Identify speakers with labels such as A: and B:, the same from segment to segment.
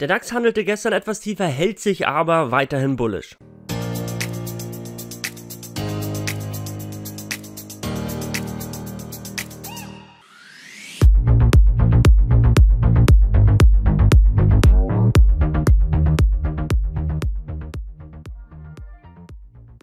A: Der DAX handelte gestern etwas tiefer, hält sich aber weiterhin bullisch.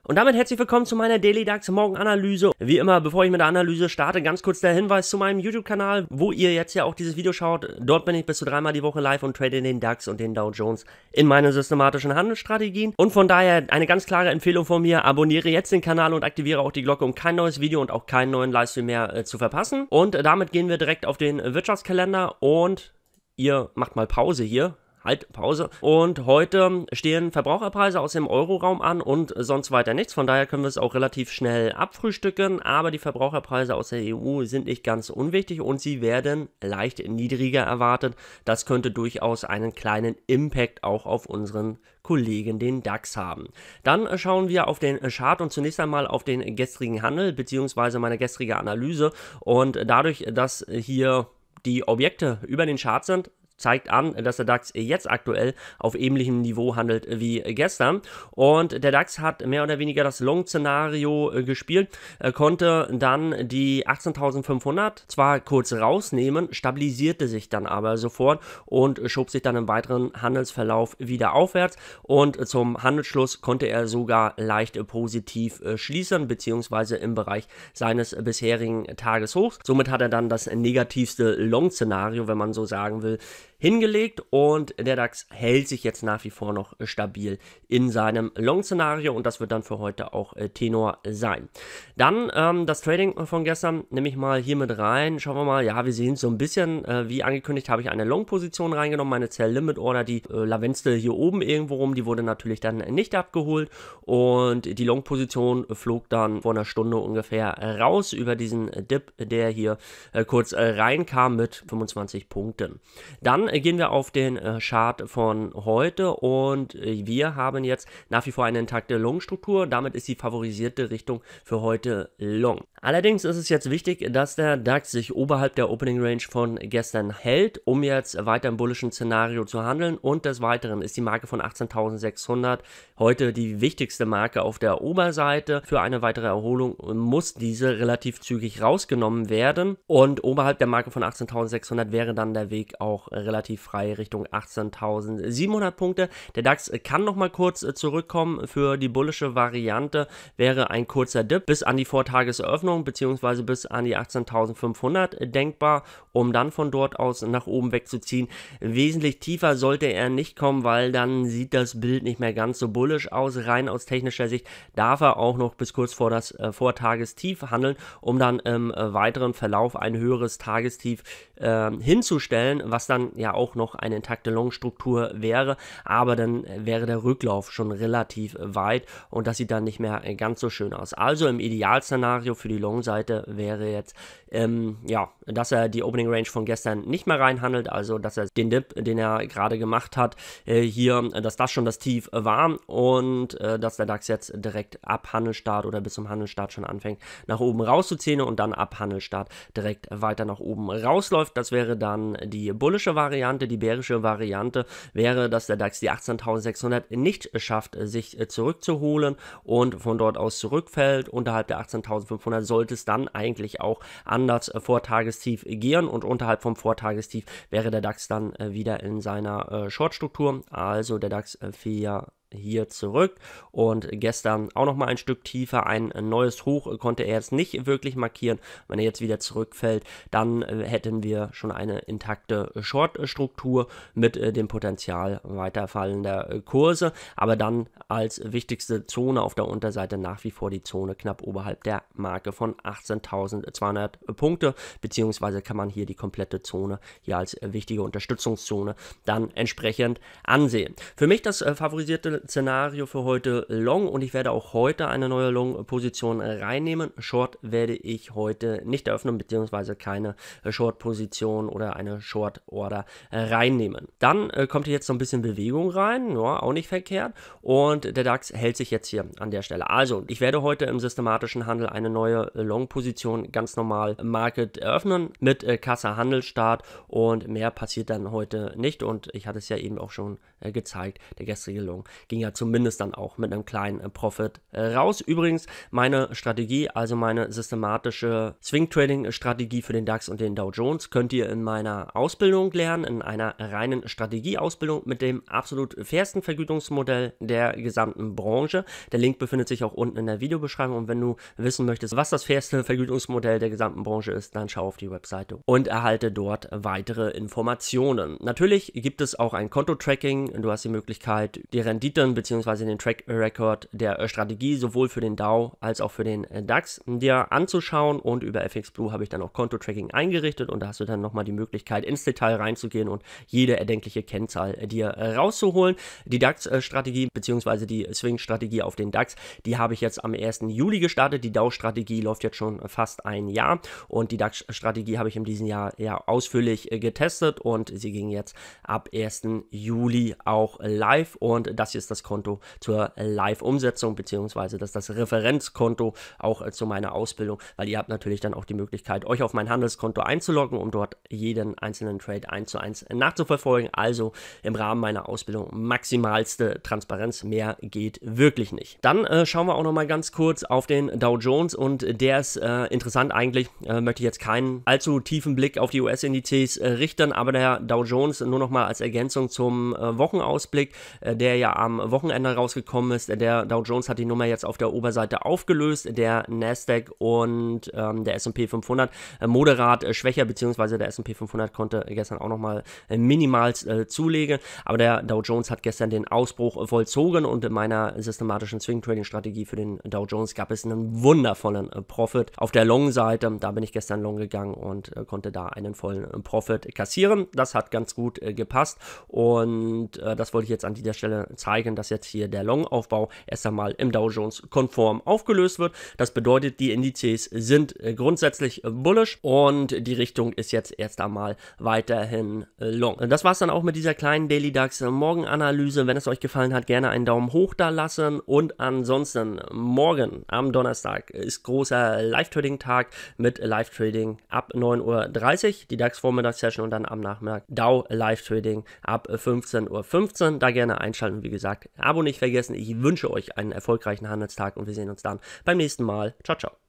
A: Und damit herzlich willkommen zu meiner Daily Dax Morgenanalyse. Wie immer, bevor ich mit der Analyse starte, ganz kurz der Hinweis zu meinem YouTube-Kanal, wo ihr jetzt ja auch dieses Video schaut. Dort bin ich bis zu dreimal die Woche live und trade den DAX und den Dow Jones in meine systematischen Handelsstrategien. Und von daher eine ganz klare Empfehlung von mir, abonniere jetzt den Kanal und aktiviere auch die Glocke, um kein neues Video und auch keinen neuen Livestream mehr äh, zu verpassen. Und damit gehen wir direkt auf den Wirtschaftskalender und ihr macht mal Pause hier Halt, Pause. Und heute stehen Verbraucherpreise aus dem Euroraum an und sonst weiter nichts. Von daher können wir es auch relativ schnell abfrühstücken. Aber die Verbraucherpreise aus der EU sind nicht ganz unwichtig und sie werden leicht niedriger erwartet. Das könnte durchaus einen kleinen Impact auch auf unseren Kollegen den DAX haben. Dann schauen wir auf den Chart und zunächst einmal auf den gestrigen Handel bzw. meine gestrige Analyse. Und dadurch, dass hier die Objekte über den Chart sind, zeigt an, dass der DAX jetzt aktuell auf ähnlichem Niveau handelt wie gestern. Und der DAX hat mehr oder weniger das Long-Szenario äh, gespielt, äh, konnte dann die 18.500 zwar kurz rausnehmen, stabilisierte sich dann aber sofort und schob sich dann im weiteren Handelsverlauf wieder aufwärts. Und zum Handelsschluss konnte er sogar leicht positiv äh, schließen, beziehungsweise im Bereich seines bisherigen Tageshochs. Somit hat er dann das negativste Long-Szenario, wenn man so sagen will, hingelegt und der DAX hält sich jetzt nach wie vor noch äh, stabil in seinem Long-Szenario und das wird dann für heute auch äh, Tenor sein. Dann ähm, das Trading von gestern nehme ich mal hier mit rein. Schauen wir mal, ja, wir sehen es so ein bisschen. Äh, wie angekündigt habe ich eine Long-Position reingenommen, meine Zell Limit Order, die äh, Lavenste hier oben irgendwo rum, die wurde natürlich dann nicht abgeholt und die Long-Position flog dann vor einer Stunde ungefähr raus über diesen Dip, der hier äh, kurz äh, reinkam mit 25 Punkten. Dann äh, gehen wir auf den äh, Chart von heute und äh, wir haben jetzt nach wie vor eine intakte Long-Struktur. Damit ist die favorisierte Richtung für heute Long. Allerdings ist es jetzt wichtig, dass der DAX sich oberhalb der Opening Range von gestern hält, um jetzt weiter im bullischen Szenario zu handeln. Und des Weiteren ist die Marke von 18.600 heute die wichtigste Marke auf der Oberseite. Für eine weitere Erholung muss diese relativ zügig rausgenommen werden. Und oberhalb der Marke von 18.600 wäre dann der Weg auch relativ frei Richtung 18.700 Punkte. Der DAX kann nochmal kurz zurückkommen. Für die bullische Variante wäre ein kurzer Dip bis an die Vortagesöffnung. Richtung beziehungsweise bis an die 18.500 denkbar, um dann von dort aus nach oben wegzuziehen. Wesentlich tiefer sollte er nicht kommen, weil dann sieht das Bild nicht mehr ganz so bullisch aus. Rein aus technischer Sicht darf er auch noch bis kurz vor das äh, Vortagestief handeln, um dann im äh, weiteren Verlauf ein höheres Tagestief äh, hinzustellen, was dann ja auch noch eine intakte Longstruktur wäre, aber dann wäre der Rücklauf schon relativ weit und das sieht dann nicht mehr äh, ganz so schön aus. Also im Idealszenario für die die Long-Seite wäre jetzt, ähm, ja, dass er die Opening Range von gestern nicht mehr reinhandelt, also dass er den Dip, den er gerade gemacht hat, äh, hier, dass das schon das Tief war und äh, dass der DAX jetzt direkt ab Handelstart oder bis zum Handelstart schon anfängt, nach oben rauszuziehen und dann ab Handelstart direkt weiter nach oben rausläuft. Das wäre dann die bullische Variante. Die bärische Variante wäre, dass der DAX die 18.600 nicht schafft, sich zurückzuholen und von dort aus zurückfällt. Unterhalb der 18.500 sollte es dann eigentlich auch anders das äh, Vortagestief gehen und unterhalb vom Vortagestief wäre der DAX dann äh, wieder in seiner äh, Shortstruktur, also der DAX 4 hier zurück und gestern auch noch mal ein Stück tiefer ein neues Hoch konnte er jetzt nicht wirklich markieren. Wenn er jetzt wieder zurückfällt, dann äh, hätten wir schon eine intakte Short Struktur mit äh, dem Potenzial weiterfallender äh, Kurse, aber dann als wichtigste Zone auf der Unterseite nach wie vor die Zone knapp oberhalb der Marke von 18.200 Punkte, beziehungsweise kann man hier die komplette Zone hier als wichtige Unterstützungszone dann entsprechend ansehen. Für mich das favorisierte Szenario für heute Long und ich werde auch heute eine neue Long-Position reinnehmen. Short werde ich heute nicht eröffnen, beziehungsweise keine äh, Short-Position oder eine Short-Order äh, reinnehmen. Dann äh, kommt hier jetzt so ein bisschen Bewegung rein, ja, auch nicht verkehrt. Und der DAX hält sich jetzt hier an der Stelle. Also, ich werde heute im systematischen Handel eine neue äh, Long-Position ganz normal Market eröffnen mit äh, Kasse Handelstart und mehr passiert dann heute nicht. Und ich hatte es ja eben auch schon äh, gezeigt, der gestrige Long ging ja zumindest dann auch mit einem kleinen äh, Profit äh, raus. Übrigens, meine Strategie, also meine systematische Swing Trading Strategie für den DAX und den Dow Jones, könnt ihr in meiner Ausbildung lernen, in einer reinen Strategieausbildung mit dem absolut fairsten Vergütungsmodell der gesamten Branche. Der Link befindet sich auch unten in der Videobeschreibung und wenn du wissen möchtest, was das fairste Vergütungsmodell der gesamten Branche ist, dann schau auf die Webseite und erhalte dort weitere Informationen. Natürlich gibt es auch ein Kontotracking, du hast die Möglichkeit, die Rendite Renditen bzw. den Track Record der äh, Strategie sowohl für den DAO als auch für den äh, DAX dir anzuschauen und über FX Blue habe ich dann auch Konto-Tracking eingerichtet und da hast du dann nochmal die Möglichkeit ins Detail reinzugehen und jede erdenkliche Kennzahl äh, dir rauszuholen. Die DAX-Strategie bzw. die Swing-Strategie auf den DAX, die habe ich jetzt am 1. Juli gestartet. Die DAO-Strategie läuft jetzt schon fast ein Jahr und die DAX-Strategie habe ich in diesem Jahr ja ausführlich getestet und sie ging jetzt ab 1. Juli auch live und das ist ist das Konto zur Live-Umsetzung, beziehungsweise das ist das Referenzkonto auch äh, zu meiner Ausbildung, weil ihr habt natürlich dann auch die Möglichkeit, euch auf mein Handelskonto einzuloggen, um dort jeden einzelnen Trade eins zu eins nachzuverfolgen. Also im Rahmen meiner Ausbildung maximalste Transparenz, mehr geht wirklich nicht. Dann äh, schauen wir auch noch mal ganz kurz auf den Dow Jones und der ist äh, interessant eigentlich, äh, möchte ich jetzt keinen allzu tiefen Blick auf die US-Indizes äh, richten, aber der Dow Jones nur noch mal als Ergänzung zum Wochenausblick, der ja am Wochenende rausgekommen ist. Der Dow Jones hat die Nummer jetzt auf der Oberseite aufgelöst, der Nasdaq und ähm, der S&P 500 äh, moderat äh, schwächer, beziehungsweise der S&P 500 konnte gestern auch nochmal äh, minimal äh, zulegen, aber der Dow Jones hat gestern den Ausbruch vollzogen und in meiner systematischen Swing Trading Strategie für den Dow Jones gab es einen wundervollen äh, Profit auf der Long Seite, da bin ich gestern long gegangen und äh, konnte da einen vollen Profit kassieren, das hat ganz gut gepasst und das wollte ich jetzt an dieser Stelle zeigen, zeigen, dass jetzt hier der Long-Aufbau erst einmal im Dow Jones konform aufgelöst wird. Das bedeutet, die Indizes sind äh, grundsätzlich äh, bullish und die Richtung ist jetzt erst einmal weiterhin äh, long. Das war es dann auch mit dieser kleinen Daily DAX Morgenanalyse. Wenn es euch gefallen hat, gerne einen Daumen hoch da lassen und ansonsten morgen am Donnerstag ist großer Live-Trading-Tag mit Live-Trading ab 9.30 Uhr, die DAX Vormittagssession und dann am Nachmittag Dow Live-Trading ab 15.15 .15 Uhr. Da gerne einschalten, wie gesagt Handelstag. Abo nicht vergessen. Ich wünsche euch einen erfolgreichen Handelstag und wir sehen uns dann beim nächsten Mal. Ciao, ciao.